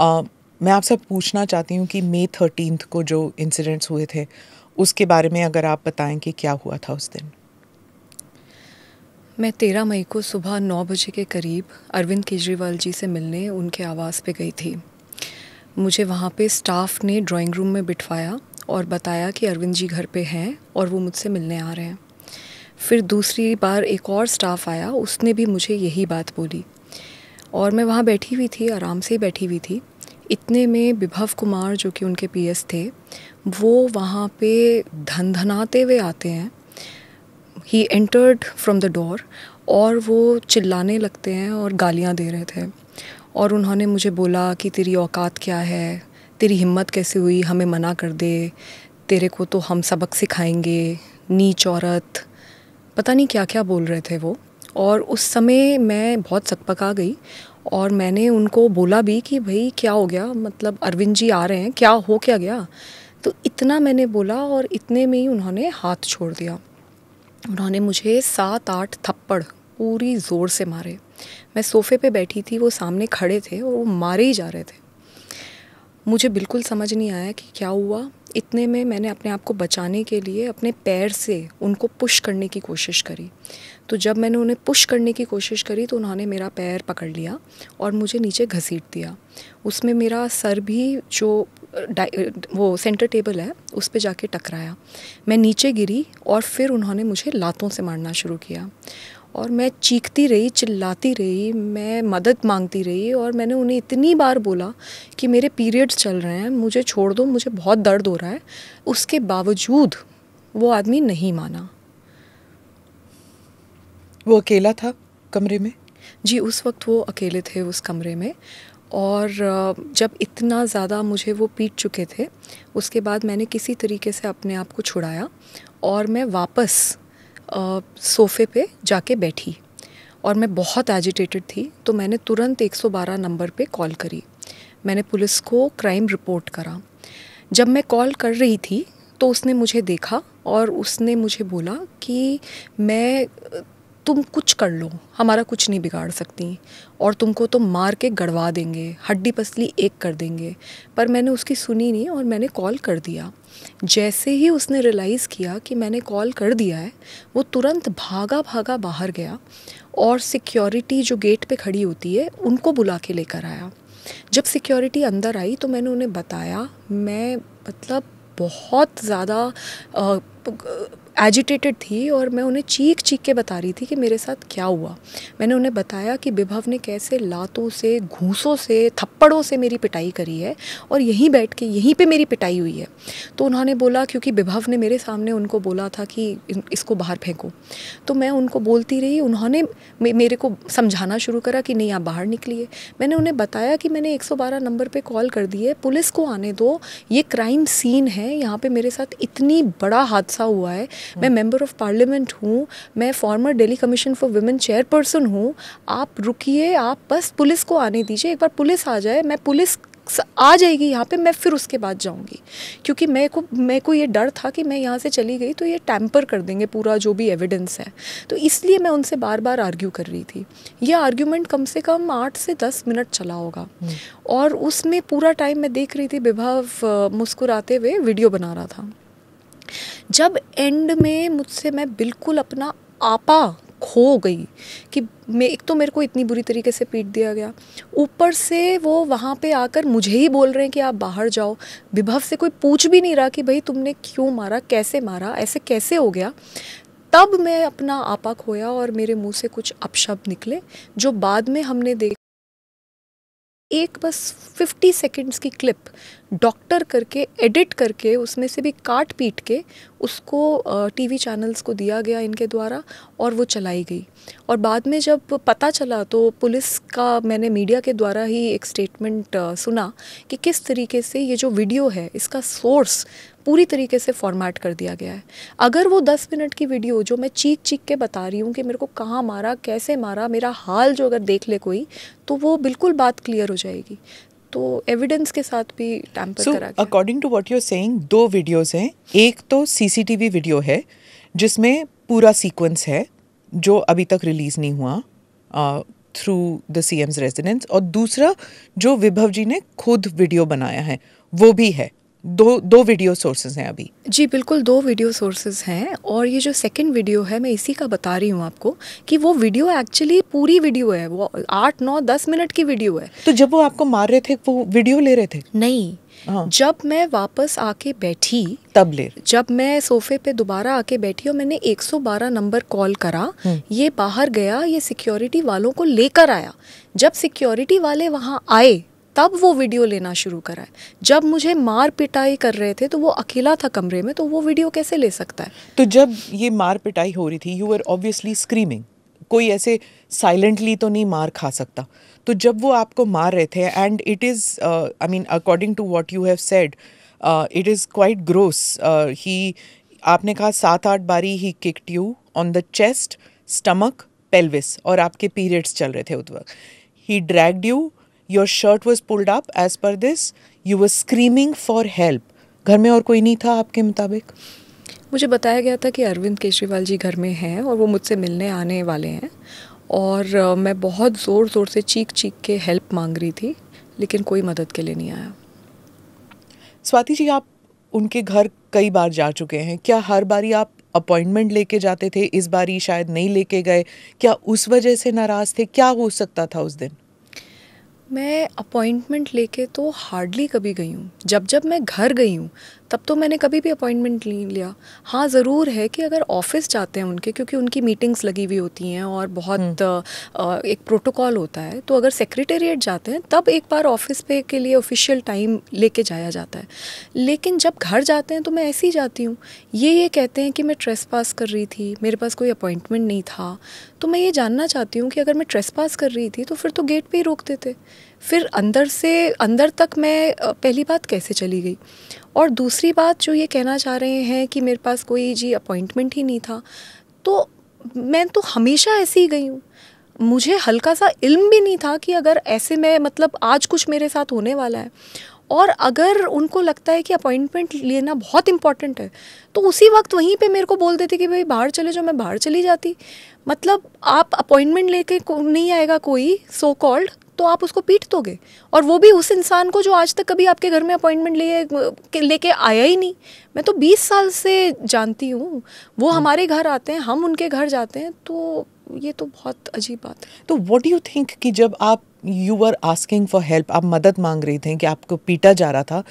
uh, मैं आपसे पूछना चाहती हूँ कि मई थर्टीन को जो इंसिडेंट्स हुए थे उसके बारे में अगर आप बताएं कि क्या हुआ था उस दिन मैं तेरह मई को सुबह नौ बजे के करीब अरविंद केजरीवाल जी से मिलने उनके आवास पे गई थी मुझे वहाँ पे स्टाफ ने ड्राइंग रूम में बिठवाया और बताया कि अरविंद जी घर पे हैं और वो मुझसे मिलने आ रहे हैं फिर दूसरी बार एक और स्टाफ आया उसने भी मुझे यही बात बोली और मैं वहाँ बैठी हुई थी आराम से ही बैठी हुई थी इतने में विभव कुमार जो कि उनके पीएस थे वो वहाँ पे धनधनाते हुए आते हैं ही एंटर्ड फ्रॉम द डोर और वो चिल्लाने लगते हैं और गालियाँ दे रहे थे और उन्होंने मुझे बोला कि तेरी औकात क्या है तेरी हिम्मत कैसे हुई हमें मना कर दे तेरे को तो हम सबक सिखाएंगे नीच औरत पता नहीं क्या क्या बोल रहे थे वो और उस समय मैं बहुत सकपका गई और मैंने उनको बोला भी कि भाई क्या हो गया मतलब अरविंद जी आ रहे हैं क्या हो क्या गया तो इतना मैंने बोला और इतने में ही उन्होंने हाथ छोड़ दिया उन्होंने मुझे सात आठ थप्पड़ पूरी ज़ोर से मारे मैं सोफ़े पे बैठी थी वो सामने खड़े थे और वो मारे ही जा रहे थे मुझे बिल्कुल समझ नहीं आया कि क्या हुआ इतने में मैंने अपने आप को बचाने के लिए अपने पैर से उनको पुश करने की कोशिश करी तो जब मैंने उन्हें पुश करने की कोशिश करी तो उन्होंने मेरा पैर पकड़ लिया और मुझे नीचे घसीट दिया उसमें मेरा सर भी जो वो सेंटर टेबल है उस पर जाके टकराया मैं नीचे गिरी और फिर उन्होंने मुझे लातों से मारना शुरू किया और मैं चीखती रही चिल्लाती रही मैं मदद मांगती रही और मैंने उन्हें इतनी बार बोला कि मेरे पीरियड्स चल रहे हैं मुझे छोड़ दो मुझे बहुत दर्द हो रहा है उसके बावजूद वो आदमी नहीं माना वो अकेला था कमरे में जी उस वक्त वो अकेले थे उस कमरे में और जब इतना ज़्यादा मुझे वो पीट चुके थे उसके बाद मैंने किसी तरीके से अपने आप को छुड़ाया और मैं वापस सोफ़े पे जाके बैठी और मैं बहुत एजिटेटेड थी तो मैंने तुरंत 112 नंबर पे कॉल करी मैंने पुलिस को क्राइम रिपोर्ट करा जब मैं कॉल कर रही थी तो उसने मुझे देखा और उसने मुझे बोला कि मैं तुम कुछ कर लो हमारा कुछ नहीं बिगाड़ सकती और तुमको तो मार के गड़वा देंगे हड्डी पसली एक कर देंगे पर मैंने उसकी सुनी नहीं और मैंने कॉल कर दिया जैसे ही उसने रियलाइज़ किया कि मैंने कॉल कर दिया है वो तुरंत भागा भागा बाहर गया और सिक्योरिटी जो गेट पे खड़ी होती है उनको बुला के लेकर आया जब सिक्योरिटी अंदर आई तो मैंने उन्हें बताया मैं मतलब बहुत ज़्यादा एजिटेटेड थी और मैं उन्हें चीख चीख के बता रही थी कि मेरे साथ क्या हुआ मैंने उन्हें बताया कि विभव ने कैसे लातों से घूसों से थप्पड़ों से मेरी पिटाई करी है और यहीं बैठ के यहीं पे मेरी पिटाई हुई है तो उन्होंने बोला क्योंकि विभव ने मेरे सामने उनको बोला था कि इसको बाहर फेंको तो मैं उनको बोलती रही उन्होंने मेरे को समझाना शुरू करा कि नहीं आप बाहर निकलिए मैंने उन्हें बताया कि मैंने एक नंबर पर कॉल कर दी है पुलिस को आने दो ये क्राइम सीन है यहाँ पर मेरे साथ इतनी बड़ा हादसा हुआ है मैं मेंबर ऑफ पार्लियामेंट हूँ मैं former Delhi commission for women chairperson हूँ आप रुकिए आप बस पुलिस को आने दीजिए एक बार पुलिस आ जाए मैं पुलिस आ जाएगी यहाँ पे मैं फिर उसके बाद जाऊँगी क्योंकि मैं को मैं को ये डर था कि मैं यहाँ से चली गई तो ये टैम्पर कर देंगे पूरा जो भी एविडेंस है तो इसलिए मैं उनसे बार बार आर्ग्यू कर रही थी यह आर्ग्यूमेंट कम से कम आठ से दस मिनट चला होगा हम्म। और उसमें पूरा टाइम मैं देख रही थी विभाव मुस्कुराते हुए वीडियो बना रहा था जब एंड में मुझसे मैं बिल्कुल अपना आपा खो गई कि मैं एक तो मेरे को इतनी बुरी तरीके से पीट दिया गया ऊपर से वो वहाँ पे आकर मुझे ही बोल रहे हैं कि आप बाहर जाओ विभव से कोई पूछ भी नहीं रहा कि भाई तुमने क्यों मारा कैसे मारा ऐसे कैसे हो गया तब मैं अपना आपा खोया और मेरे मुंह से कुछ अपशब्द निकले जो बाद में हमने देख एक बस फिफ्टी सेकेंड्स की क्लिप डॉक्टर करके एडिट करके उसमें से भी काट पीट के उसको टीवी चैनल्स को दिया गया इनके द्वारा और वो चलाई गई और बाद में जब पता चला तो पुलिस का मैंने मीडिया के द्वारा ही एक स्टेटमेंट सुना कि किस तरीके से ये जो वीडियो है इसका सोर्स पूरी तरीके से फॉर्मेट कर दिया गया है अगर वो दस मिनट की वीडियो जो मैं चीख चीख के बता रही हूँ कि मेरे को कहाँ मारा कैसे मारा मेरा हाल जो अगर देख ले कोई तो वो बिल्कुल बात क्लियर हो जाएगी तो एविडेंस के साथ भी टैंपर so, करा according to what you say saying दो वीडियोज हैं एक तो सीसीटीवी वीडियो है जिसमें पूरा सीक्वेंस है जो अभी तक रिलीज नहीं हुआ through the C M's residence और दूसरा जो विभव जी ने खुद वीडियो बनाया है वो भी है दो दो वीडियो सोर्सेज हैं अभी जी बिल्कुल दो वीडियो सोर्सेज हैं और ये जो सेकंड वीडियो है मैं इसी का बता रही हूँ आपको कि वो वीडियो एक्चुअली पूरी वीडियो है वो आठ नौ दस मिनट की वीडियो है तो जब वो आपको मार रहे थे वो वीडियो ले रहे थे नहीं हाँ। जब मैं वापस आके बैठी तब ले जब मैं सोफे पे दोबारा आके बैठी और मैंने 112 नंबर कॉल करा हम्म। ये बाहर गया ये सिक्योरिटी वालों को लेकर आया जब सिक्योरिटी वाले वहाँ आए तब वो वीडियो लेना शुरू करा है जब मुझे मार पिटाई कर रहे थे तो वो अकेला था कमरे में तो वो वीडियो कैसे ले सकता है तो जब ये मार पिटाई हो रही थी यू आर ऑब्वियसली स्क्रीमिंग कोई ऐसे साइलेंटली तो नहीं मार खा सकता तो जब वो आपको मार रहे थे and it is I mean according to what you have said it is quite gross he आपने कहा सात आठ बारी he kicked you on the chest stomach pelvis और आपके पीरियड्स चल रहे थे उस वक्त he dragged you your shirt was pulled up as per this you were screaming for help घर में और कोई नहीं था आपके मुताबिक मुझे बताया गया था कि अरविंद केजरीवाल जी घर में हैं और वो मुझसे मिलने आने वाले हैं और मैं बहुत ज़ोर ज़ोर से चीख चीख के हेल्प मांग रही थी लेकिन कोई मदद के लिए नहीं आया स्वाति जी आप उनके घर कई बार जा चुके हैं क्या हर बारी आप अपॉइंटमेंट लेके जाते थे इस बारी शायद नहीं लेके गए क्या उस वजह से नाराज़ थे क्या हो सकता था उस दिन मैं अपॉइंटमेंट लेके तो हार्डली कभी गई हूँ जब जब मैं घर गई हूँ तब तो मैंने कभी भी अपॉइंटमेंट नहीं लिया हाँ ज़रूर है कि अगर ऑफिस जाते हैं उनके क्योंकि उनकी मीटिंग्स लगी हुई होती हैं और बहुत आ, हम्म। एक प्रोटोकॉल होता है तो अगर सेक्रेटेरिएट जाते हैं तब एक बार ऑफिस पे के लिए ऑफिशियल टाइम लेके जाया जाता है लेकिन जब घर जाते हैं तो मैं ऐसे ही जाती हूँ ये ये कहते हैं कि मैं ट्रेस पास कर रही थी मेरे पास कोई अपॉइंटमेंट नहीं था तो मैं ये जानना चाहती हूँ कि अगर मैं ट्रेस पास कर रही थी तो फिर तो गेट पर ही रोक देते फिर अंदर से अंदर तक मैं पहली बात कैसे चली गई और दूसरी बात जो ये कहना चाह रहे हैं कि मेरे पास कोई जी अपॉइंटमेंट ही नहीं था तो मैं तो हमेशा ऐसी ही गई हूँ मुझे हल्का सा इल्म भी नहीं था कि अगर ऐसे में मतलब आज कुछ मेरे साथ होने वाला है और अगर उनको लगता है कि अपॉइंटमेंट लेना बहुत इंपॉर्टेंट है तो उसी वक्त वहीं पे मेरे को बोल देते कि भाई बाहर चले जाओ मैं बाहर चली जाती मतलब आप अपॉइंटमेंट लेके नहीं आएगा कोई सो so कॉल्ड तो आप उसको पीट दोगे और वो भी उस इंसान को जो आज तक कभी आपके घर में अपॉइंटमेंट लिए लेके आया ही नहीं मैं तो बीस साल से जानती हूँ वो हम्म। हमारे घर आते हैं हम उनके घर जाते हैं तो ये तो बहुत अजीब बात है तो वॉट यू थिंक कि जब आप you are asking for help आप मदद मांग रही थी कि आपको पीटा जा रहा था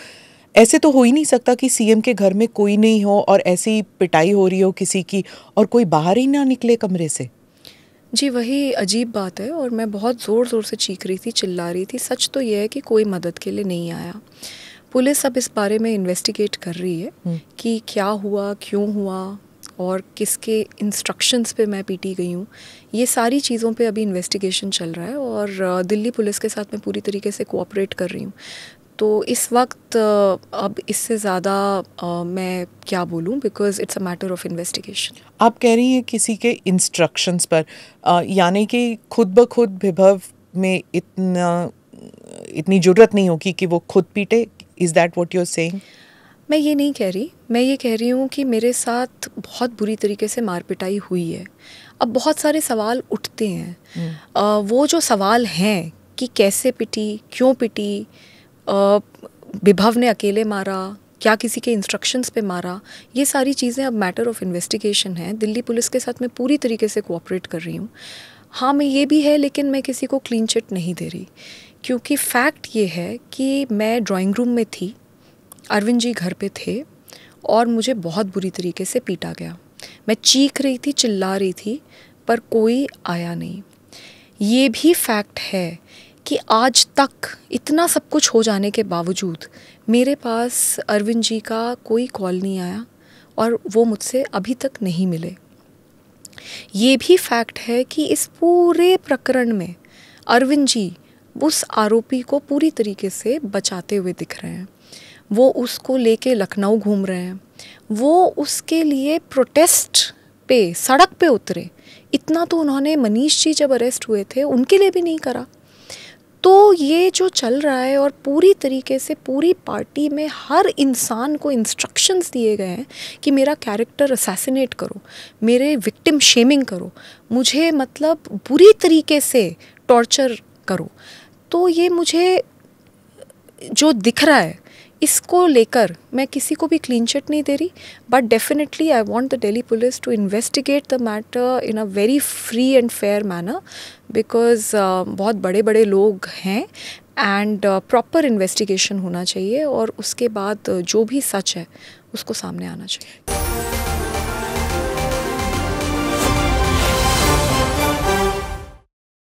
ऐसे तो हो ही नहीं सकता कि सीएम के घर में कोई नहीं हो और ऐसी पिटाई हो रही हो किसी की और कोई बाहर ही ना निकले कमरे से जी वही अजीब बात है और मैं बहुत ज़ोर ज़ोर से चीख रही थी चिल्ला रही थी सच तो यह है कि कोई मदद के लिए नहीं आया पुलिस अब इस बारे में इन्वेस्टिगेट कर रही है हम्म। कि क्या हुआ क्यों हुआ और किसके इंस्ट्रक्शंस पे मैं पीटी गई हूँ ये सारी चीज़ों पे अभी इन्वेस्टिगेशन चल रहा है और दिल्ली पुलिस के साथ मैं पूरी तरीके से कोऑपरेट कर रही हूँ तो इस वक्त अब इससे ज़्यादा मैं क्या बोलूँ because it's a matter of investigation आप कह रही हैं किसी के इंस्ट्रक्शंस पर यानी कि खुद ब खुद विभव में इतना इतनी ज़रूरत नहीं होगी कि वो खुद पीटे इज़ दैट वॉट यूर से मैं ये नहीं कह रही मैं ये कह रही हूँ कि मेरे साथ बहुत बुरी तरीके से मार पिटाई हुई है अब बहुत सारे सवाल उठते हैं hmm. हम्म। आ, वो जो सवाल हैं कि कैसे पिटी क्यों पिटी विभव ने अकेले मारा क्या किसी के इंस्ट्रक्शंस पे मारा ये सारी चीज़ें अब मैटर ऑफ इन्वेस्टिगेशन है दिल्ली पुलिस के साथ मैं पूरी तरीके से कोऑपरेट कर रही हूँ हाँ मैं ये भी है लेकिन मैं किसी को क्लीन चिट नहीं दे रही क्योंकि फैक्ट ये है कि मैं ड्राइंग रूम में थी अरविंद जी घर पे थे और मुझे बहुत बुरी तरीके से पीटा गया मैं चीख रही थी चिल्ला रही थी पर कोई आया नहीं ये भी फैक्ट है कि आज तक इतना सब कुछ हो जाने के बावजूद मेरे पास अरविंद जी का कोई कॉल नहीं आया और वो मुझसे अभी तक नहीं मिले ये भी फैक्ट है कि इस पूरे प्रकरण में अरविंद जी उस आरोपी को पूरी तरीके से बचाते हुए दिख रहे हैं वो उसको लेके लखनऊ घूम रहे हैं वो उसके लिए प्रोटेस्ट पे सड़क पे उतरे इतना तो उन्होंने मनीष जी जब अरेस्ट हुए थे उनके लिए भी नहीं करा तो ये जो चल रहा है और पूरी तरीके से पूरी पार्टी में हर इंसान को इंस्ट्रक्शंस दिए गए हैं कि मेरा कैरेक्टर असैसिनेट करो मेरे विक्टिम शेमिंग करो मुझे मतलब बुरी तरीके से टॉर्चर करो तो ये मुझे जो दिख रहा है इसको लेकर मैं किसी को भी क्लीन चिट नहीं दे रही but definitely I want the Delhi police to investigate the matter in a very free and fair manner because बहुत बड़े बड़े लोग हैं एंड प्रॉपर इन्वेस्टिगेशन होना चाहिए और उसके बाद uh, जो भी सच है उसको सामने आना चाहिए